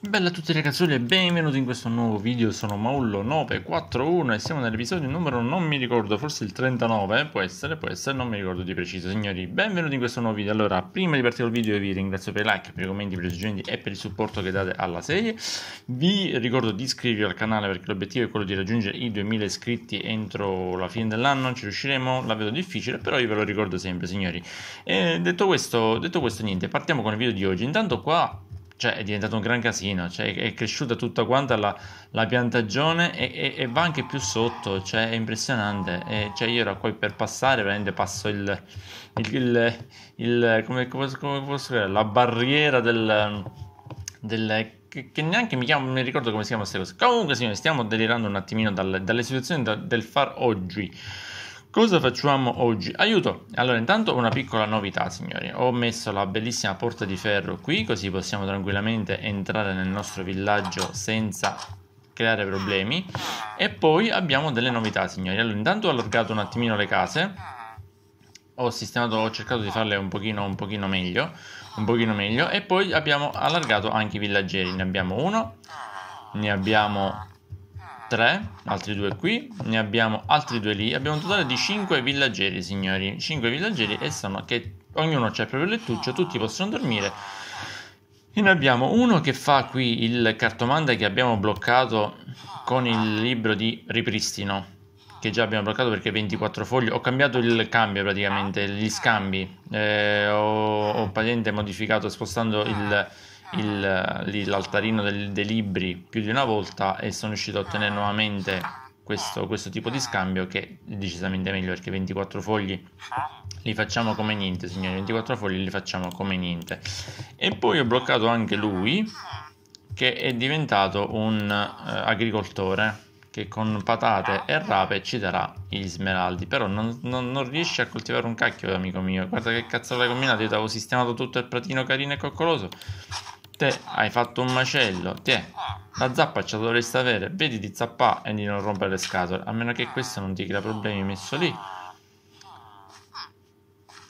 Bella a tutti ragazzuoli e benvenuti in questo nuovo video, sono Maullo941 e siamo nell'episodio numero non mi ricordo, forse il 39, può essere, può essere, non mi ricordo di preciso signori Benvenuti in questo nuovo video, allora prima di partire il video vi ringrazio per i like, per i commenti, per i suggerimenti e per il supporto che date alla serie Vi ricordo di iscrivervi al canale perché l'obiettivo è quello di raggiungere i 2000 iscritti entro la fine dell'anno, ci riusciremo, la vedo difficile però io ve lo ricordo sempre signori e detto questo, detto questo niente, partiamo con il video di oggi, intanto qua cioè è diventato un gran casino, cioè è cresciuta tutta quanta la, la piantagione e, e, e, va anche più sotto, cioè è impressionante, e, cioè io ero qui per passare, veramente passo il, il, il, il come, come, come, posso dire, la barriera del, del che, che, neanche mi, chiamo, mi ricordo come si chiama queste cose, comunque signori stiamo delirando un attimino dalle, dalle situazioni da, del far oggi, Cosa facciamo oggi? Aiuto! Allora, intanto una piccola novità, signori. Ho messo la bellissima porta di ferro qui, così possiamo tranquillamente entrare nel nostro villaggio senza creare problemi. E poi abbiamo delle novità, signori. Allora, intanto ho allargato un attimino le case. Ho sistemato, ho cercato di farle un pochino, un pochino meglio. Un pochino meglio. E poi abbiamo allargato anche i villaggeri. Ne abbiamo uno. Ne abbiamo 3, altri due qui, ne abbiamo altri due lì, abbiamo un totale di 5 villaggeri signori, 5 villaggeri e sono che ognuno c'è il proprio lettuccio, tutti possono dormire e ne abbiamo uno che fa qui il cartomante che abbiamo bloccato con il libro di ripristino che già abbiamo bloccato perché 24 fogli ho cambiato il cambio praticamente gli scambi eh, ho, ho praticamente modificato spostando il, il, ah. l'altarino del, dei libri più di una volta e sono riuscito a ottenere nuovamente questo, questo, tipo di scambio che è decisamente meglio perché 24 fogli li facciamo come niente signori 24 fogli li facciamo come niente e poi ho bloccato anche lui che è diventato un eh, agricoltore che con patate e rape ci darà gli smeraldi però non, non, non riesce a coltivare un cacchio amico mio guarda che cazzo l'hai combinato io ti avevo sistemato tutto il pratino carino e coccoloso Te hai fatto un macello. Te, la zappa ce la dovresti avere. Vedi di zappare e di non rompere le scatole. A meno che questo non ti crea problemi messo lì.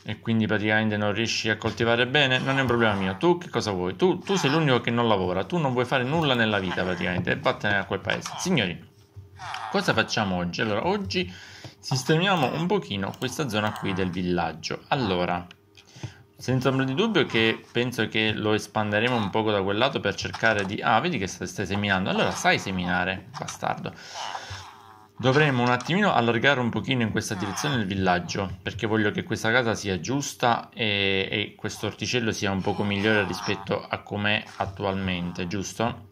E quindi praticamente non riesci a coltivare bene. Non è un problema mio. Tu che cosa vuoi? Tu, tu sei l'unico che non lavora. Tu non vuoi fare nulla nella vita praticamente. E vattene a quel paese. Signori, cosa facciamo oggi? Allora, oggi sistemiamo un pochino questa zona qui del villaggio. Allora... Senza ombra di dubbio che penso che lo espanderemo un poco da quel lato per cercare di... Ah, vedi che stai, seminando. Allora sai seminare, bastardo. Dovremmo un attimino allargare un pochino in questa direzione il villaggio, perché voglio che questa casa sia giusta e, e questo orticello sia un poco migliore rispetto a com'è attualmente, giusto?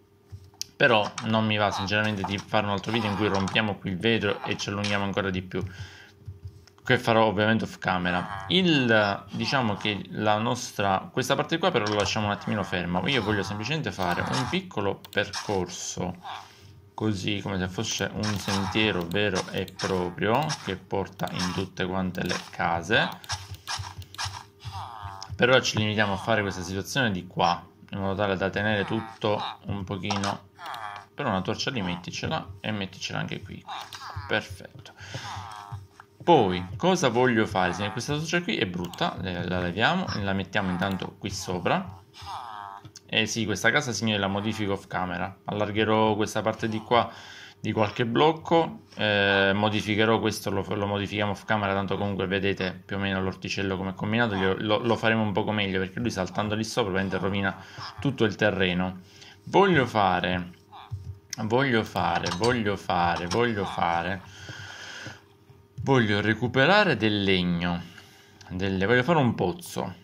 Però non mi va sinceramente di fare un altro video in cui rompiamo qui il vetro e ci allunghiamo ancora di più che farò ovviamente off camera il diciamo che la nostra questa parte qua però la lasciamo un attimino ferma io voglio semplicemente fare un piccolo percorso così come se fosse un sentiero vero e proprio che porta in tutte quante le case per ora ci limitiamo a fare questa situazione di qua in modo tale da tenere tutto un pochino però una torcia di metticela e metticela anche qui perfetto poi, cosa voglio fare? Se questa succia qui è brutta, la leviamo e la mettiamo intanto qui sopra. Eh sì, questa casa signori la modifico off camera. Allargherò questa parte di qua di qualche blocco, eh, modificherò questo, lo, lo, modifichiamo off camera, tanto comunque vedete più o meno l'orticello come è combinato, lo, lo, faremo un poco meglio perché lui saltando lì sopra ovviamente rovina tutto il terreno. Voglio fare, voglio fare, voglio fare, voglio fare voglio recuperare del legno, delle, voglio fare un pozzo.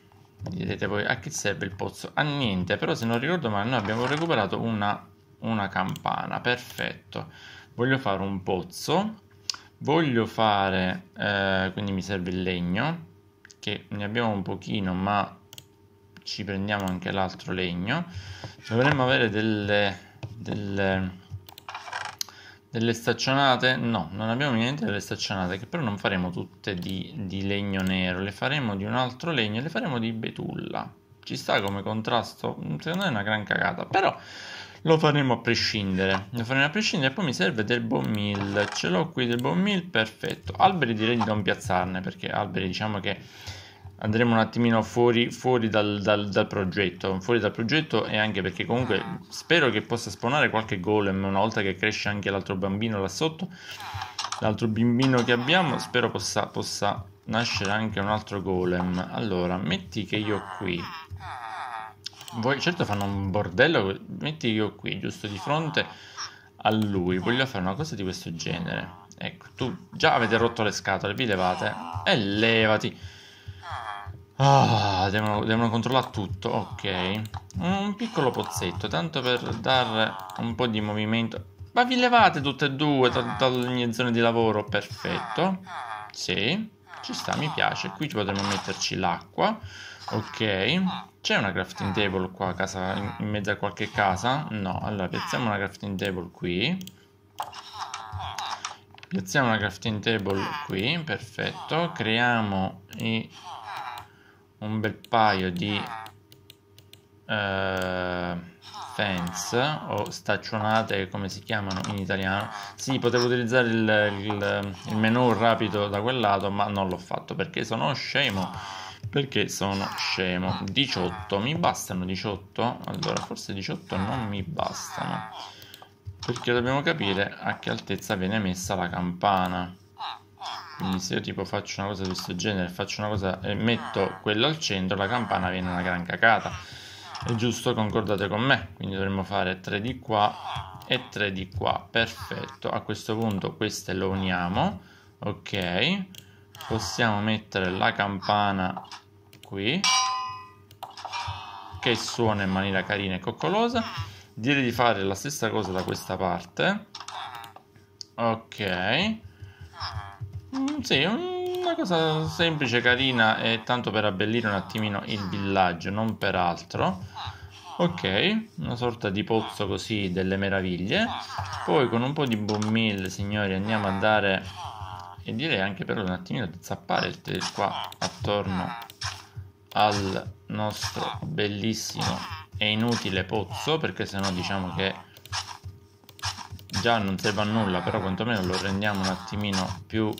Mi direte voi a che serve il pozzo? A niente, però se non ricordo male noi abbiamo recuperato una, una campana, perfetto. Voglio fare un pozzo, voglio fare, eh, quindi mi serve il legno, che ne abbiamo un pochino ma ci prendiamo anche l'altro legno. Dovremmo avere delle, delle delle staccionate? No, non abbiamo niente delle staccionate, che però non faremo tutte di, di legno nero, le faremo di un altro legno, le faremo di betulla. Ci sta come contrasto? Mm, secondo me è una gran cagata, però lo faremo a prescindere. Lo faremo a prescindere, poi mi serve del bone meal, ce l'ho qui del bone meal, perfetto. Alberi direi di non piazzarne, perché alberi diciamo che andremo un attimino fuori, fuori dal, dal, dal, progetto, fuori dal progetto e anche perché comunque spero che possa spawnare qualche golem una volta che cresce anche l'altro bambino là sotto, l'altro bimbino che abbiamo, spero possa, possa nascere anche un altro golem. Allora, metti che io qui... Voi, certo fanno un bordello, metti che io qui, giusto di fronte a lui, voglio fare una cosa di questo genere. Ecco, tu già avete rotto le scatole, vi levate e levati. Ah, devono, devono, controllare tutto, ok. Un piccolo pozzetto, tanto per dare un po' di movimento. Ma vi levate tutte e due dalle mie zone di lavoro, perfetto. Sì, ci sta, mi piace. Qui ci potremmo metterci l'acqua, ok. C'è una crafting table qua a casa, in, in mezzo a qualche casa? No, allora piazziamo una crafting table qui. Piazziamo una crafting table qui, perfetto. Creiamo i un bel paio di uh, fence o staccionate come si chiamano in italiano sì potevo utilizzare il, il, il menu rapido da quel lato ma non l'ho fatto perché sono scemo perché sono scemo 18 mi bastano 18 allora forse 18 non mi bastano perché dobbiamo capire a che altezza viene messa la campana Mm, se io tipo faccio una cosa di questo genere, faccio una cosa e metto quello al centro, la campana viene una gran cacata. È giusto, concordate con me. Quindi dovremmo fare 3 di qua e 3 di qua. Perfetto. A questo punto queste lo uniamo. Ok. Possiamo mettere la campana qui che suona in maniera carina e coccolosa. Dire di fare la stessa cosa da questa parte. Ok sì, una cosa semplice, carina e tanto per abbellire un attimino il villaggio, non per altro. Ok, una sorta di pozzo così delle meraviglie. Poi con un po' di boom mill, signori, andiamo a dare e direi anche però un attimino di zappare il tail qua attorno al nostro bellissimo e inutile pozzo, perché sennò diciamo che già non serve a nulla, però quantomeno lo rendiamo un attimino più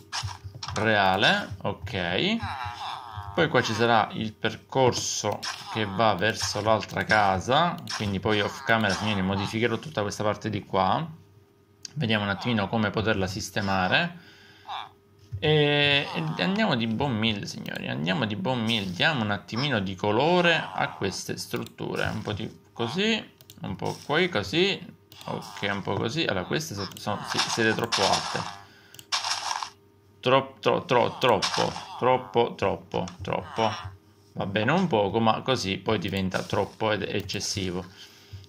reale, ok. Poi qua ci sarà il percorso che va verso l'altra casa, quindi poi off camera signori modificherò tutta questa parte di qua. Vediamo un attimino come poterla sistemare. E andiamo di buon mille signori, andiamo di buon mille, diamo un attimino di colore a queste strutture, un po' di così, un po' qui così, ok un po' così, allora queste sono, sono siete troppo alte troppo, tro, tro, troppo, troppo, troppo, troppo. Va bene un poco, ma così poi diventa troppo ed eccessivo.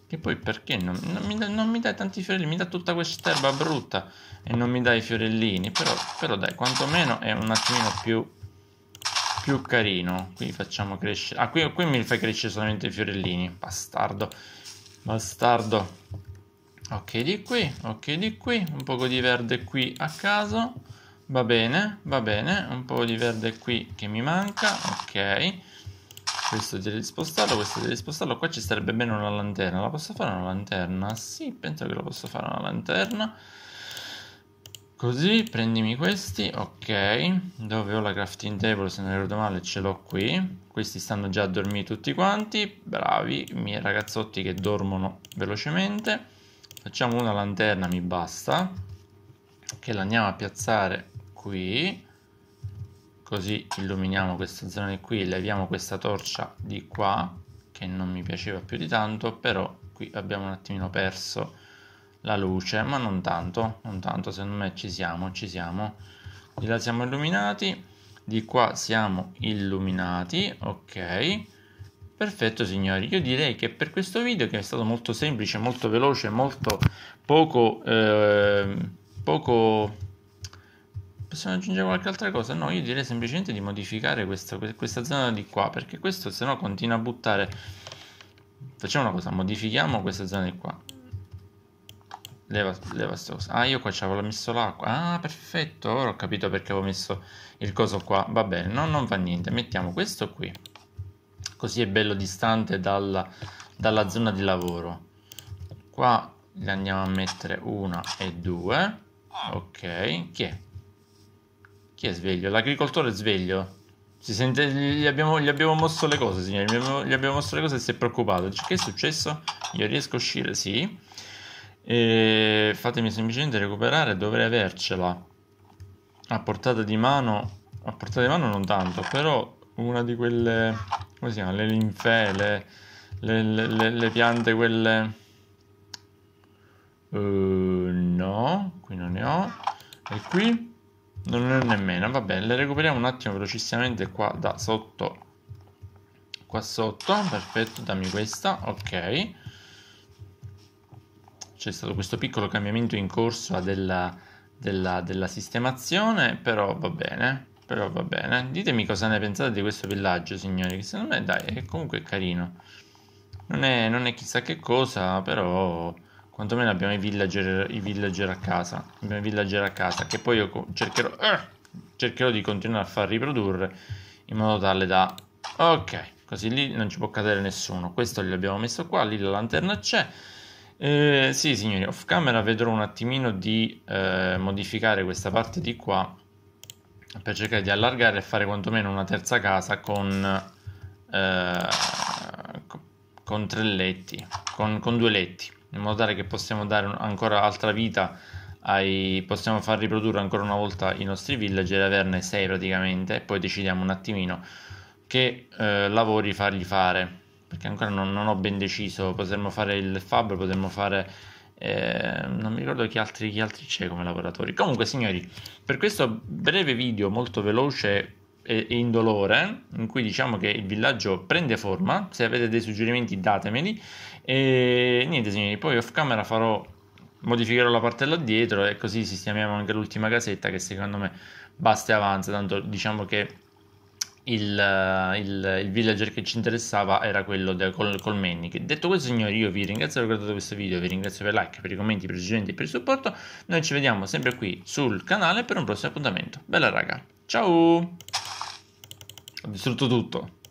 E poi perché non, non, mi, non mi, dai tanti fiorellini? Mi dà tutta questa erba brutta e non mi dai i fiorellini. Però, però dai, quantomeno è un attimino più, più carino. Qui facciamo crescere... Ah, qui, qui mi fai crescere solamente i fiorellini. Bastardo. Bastardo. Ok di qui, ok di qui, un poco di verde qui a caso va bene, va bene, un po' di verde qui che mi manca, ok, questo devi spostarlo, questo devi spostarlo, qua ci sarebbe bene una lanterna, la posso fare una lanterna? Sì, penso che la posso fare una lanterna, così, prendimi questi, ok, dove ho la crafting table se non ricordo male ce l'ho qui, questi stanno già a dormire tutti quanti, bravi, i miei ragazzotti che dormono velocemente, facciamo una lanterna, mi basta, che la andiamo a piazzare qui così illuminiamo questa zona qui leviamo questa torcia di qua che non mi piaceva più di tanto però qui abbiamo un attimino perso la luce ma non tanto non tanto secondo me ci siamo ci siamo di là siamo illuminati di qua siamo illuminati ok perfetto signori io direi che per questo video che è stato molto semplice molto veloce molto poco eh, poco possiamo aggiungere qualche altra cosa? No, io direi semplicemente di modificare questa, questa zona di qua, perché questo se no continua a buttare... Facciamo una cosa, modifichiamo questa zona di qua. Leva, leva sta cosa. Ah, io qua ci avevo messo l'acqua. Ah, perfetto, ora ho capito perché avevo messo il coso qua. Va bene, no, non fa niente. Mettiamo questo qui. Così è bello distante dalla, dalla zona di lavoro. Qua ne andiamo a mettere una e due. Ok, che chi è sveglio? L'agricoltore è sveglio. Si sente, gli, abbiamo, gli abbiamo mosso le cose, signori. Gli gli abbiamo mosso le cose e si è preoccupato. Dice, che è successo? Io riesco a uscire? Sì. E fatemi semplicemente recuperare. Dovrei avercela a portata di mano. A portata di mano non tanto, però una di quelle. Come si chiama? Le linfee, le, le, le, le piante, quelle. Uh, no, qui non ne ho. E qui non è nemmeno, va bene, le recuperiamo un attimo velocissimamente qua da sotto. Qua sotto, perfetto, dammi questa, ok. C'è stato questo piccolo cambiamento in corso della, della, della sistemazione, però va bene, però va bene. Ditemi cosa ne pensate di questo villaggio, signori, che secondo me dai, è comunque carino. Non è, non è chissà che cosa, però quantomeno abbiamo i villager, i villager a casa, abbiamo i villager a casa che poi io cercherò, eh, cercherò di continuare a far riprodurre in modo tale da... Ok, così lì non ci può cadere nessuno. Questo li abbiamo messo qua, lì la lanterna c'è. Eh, sì, signori, off camera vedrò un attimino di eh, modificare questa parte di qua per cercare di allargare e fare quantomeno una terza casa con, eh, con tre letti, con, con due letti in modo tale che possiamo dare ancora altra vita ai, possiamo far riprodurre ancora una volta i nostri villager e averne 6 praticamente e poi decidiamo un attimino che eh, lavori fargli fare perché ancora non, non ho ben deciso potremmo fare il fabbro potremmo fare eh, non mi ricordo chi altri, chi altri c'è come lavoratori comunque signori per questo breve video molto veloce e indolore, in cui diciamo che il villaggio prende forma. Se avete dei suggerimenti, datemeli. E niente, signori, poi off camera farò modificherò la parte là dietro e così sistemiamo anche l'ultima casetta che secondo me basta e avanza. Tanto diciamo che il, il, il, villager che ci interessava era quello del, col, col Manic. Detto questo, signori, io vi ringrazio per aver guardato questo video, vi ringrazio per i like, per i commenti, per i suggerimenti e per il supporto. Noi ci vediamo sempre qui sul canale per un prossimo appuntamento. Bella raga! Ciao! Ho distrutto tutto.